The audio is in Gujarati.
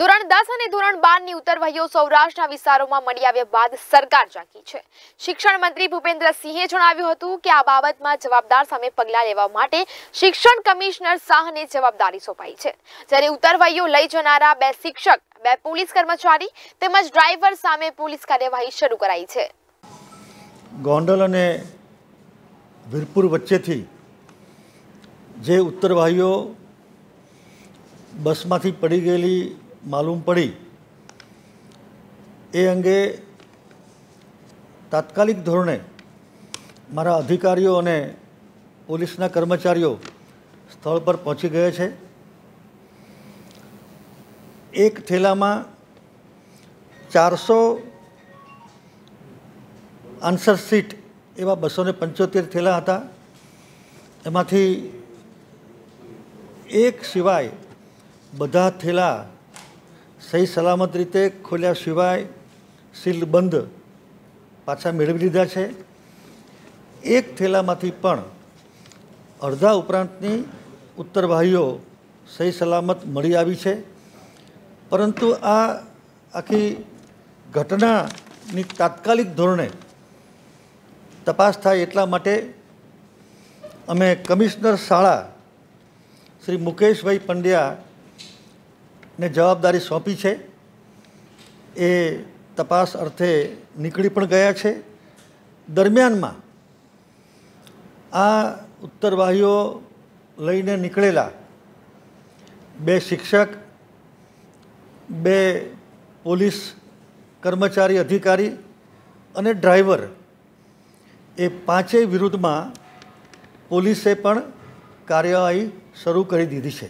ધોરણ દસ અને ધોરણ બાર ની ઉત્તરવહીઓ સૌરાષ્ટ્રના વિસ્તારોમાં મળી આવ્યા બાદ સરકાર જાગી છે શિક્ષણ મંત્રી ભૂપેન્દ્રસિંહે જણાવ્યું હતું કે આ બાબતમાં જવાબદાર સામે પગલાં લેવા માટે શિક્ષણ કમિશનર શાહને જવાબદારી સોંપાઈ છે જ્યારે ઉત્તરવહીઓ લઈ જનારા બે શિક્ષક બે પોલીસ કર્મચારી તેમજ ડ્રાઈવર સામે પોલીસ કાર્યવાહી શરૂ કરાઈ છે ગોંડલ અને વીરપુર વચ્ચેથી જે ઉત્તરવાહીઓ બસમાંથી પડી ગયેલી માલુમ પડી એ અંગે તાત્કાલિક ધોરણે મારા અધિકારીઓ અને પોલીસના કર્મચારીઓ સ્થળ પર પહોંચી ગયા છે એક થેલામાં ચારસો આન્સર સીટ એવા બસો ને પંચોતેર થેલા હતા એમાંથી એક સિવાય બધા થેલા સહી સલામત રીતે ખોલ્યા સિવાય સીલ બંધ પાછા મેળવી લીધા છે એક થેલામાંથી પણ અડધા ઉપરાંતની ઉત્તરવાહીઓ સહી સલામત મળી આવી છે પરંતુ આ આખી ઘટનાની તાત્કાલિક ધોરણે તપાસ થાય એટલા માટે અમે કમિશનર શાળા શ્રી મુકેશભાઈ પંડ્યા ને જવાબદારી સોંપી છે એ તપાસ અર્થે નીકળી પણ ગયા છે દરમિયાનમાં આ ઉત્તરવાહીઓ લઈને નીકળેલા બે શિક્ષક બે પોલીસ કર્મચારી અધિકારી અને ડ્રાઈવર એ પાંચેય વિરુદ્ધમાં પોલીસે પણ કાર્યવાહી શરૂ કરી દીધી છે